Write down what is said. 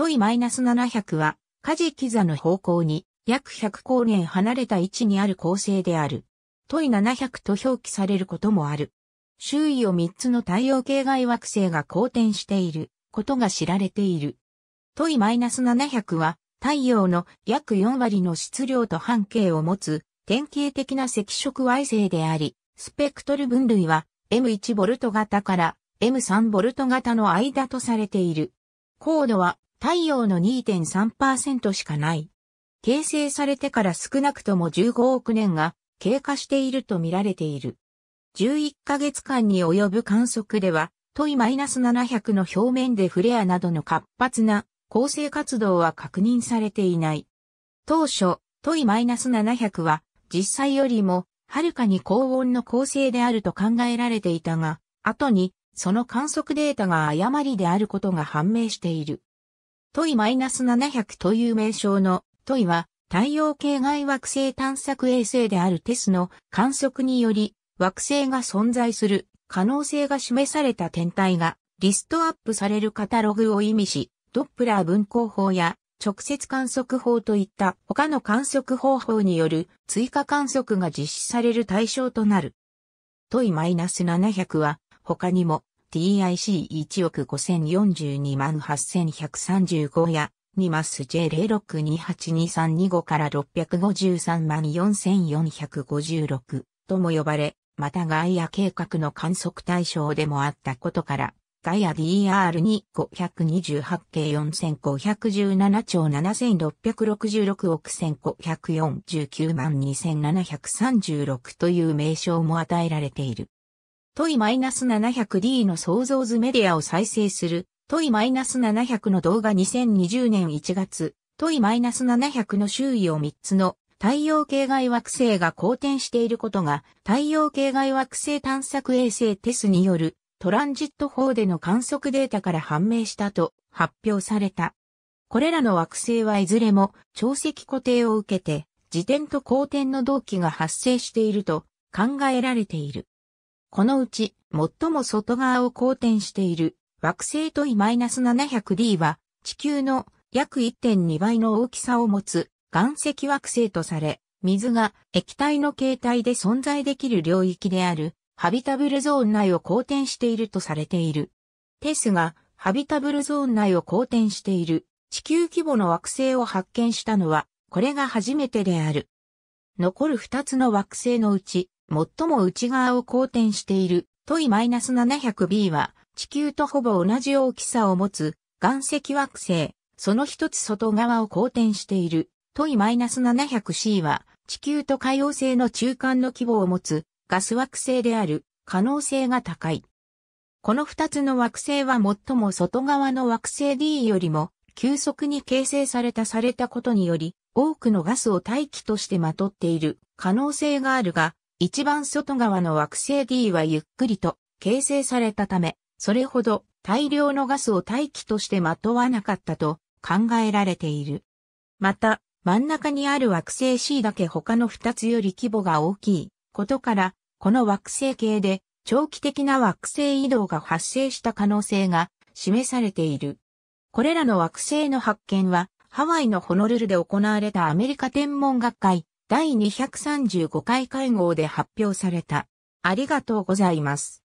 トイナ -700 は、カジキザの方向に約100光年離れた位置にある恒星である。トイ700と表記されることもある。周囲を3つの太陽系外惑星が公転していることが知られている。トイナ -700 は太陽の約4割の質量と半径を持つ典型的な赤色矮星であり、スペクトル分類は M1 ボルト型から M3 ボルト型の間とされている。高度は太陽の2.3%しかない。形成されてから少なくとも15億年が経過していると見られている。11ヶ月間に及ぶ観測では、トイマイナス700の表面でフレアなどの活発な構成活動は確認されていない。当初、トイマイナス700は実際よりもはるかに高温の構成であると考えられていたが、後にその観測データが誤りであることが判明している。トイ -700 という名称のトイは太陽系外惑星探索衛星であるテスの観測により惑星が存在する可能性が示された天体がリストアップされるカタログを意味し、ドップラー分光法や直接観測法といった他の観測方法による追加観測が実施される対象となる。トイ -700 は他にも TIC 1億5042万8135や、ニマス J06282325 から653万4456とも呼ばれ、またガイア計画の観測対象でもあったことから、ガイア DR2528 計4517兆7666億1549万2736という名称も与えられている。トイ -700D の創造図メディアを再生する、トイ -700 の動画2020年1月、トイ -700 の周囲を3つの太陽系外惑星が好転していることが、太陽系外惑星探索衛星テスによるトランジット法での観測データから判明したと発表された。これらの惑星はいずれも潮汐固定を受けて、自転と公転の同期が発生していると考えられている。このうち、最も外側を公転している惑星トイ -700D は、地球の約1.2倍の大きさを持つ岩石惑星とされ、水が液体の形態で存在できる領域である、ハビタブルゾーン内を公転しているとされている。テスが、ハビタブルゾーン内を公転している地球規模の惑星を発見したのは、これが初めてである。残る2つの惑星のうち、最も内側を公転している、トイ -700b は、地球とほぼ同じ大きさを持つ、岩石惑星、その一つ外側を公転している、トイ -700c は、地球と海洋星の中間の規模を持つ、ガス惑星である、可能性が高い。この二つの惑星は最も外側の惑星 D よりも急速に形成されたされたことにより、多くのガスを大気としてまとっている可能性があるが、一番外側の惑星 D はゆっくりと形成されたため、それほど大量のガスを大気としてまとわなかったと考えられている。また、真ん中にある惑星 C だけ他の2つより規模が大きいことから、この惑星系で長期的な惑星移動が発生した可能性が示されている。これらの惑星の発見は、ハワイのホノルルで行われたアメリカ天文学会第235回会合で発表された。ありがとうございます。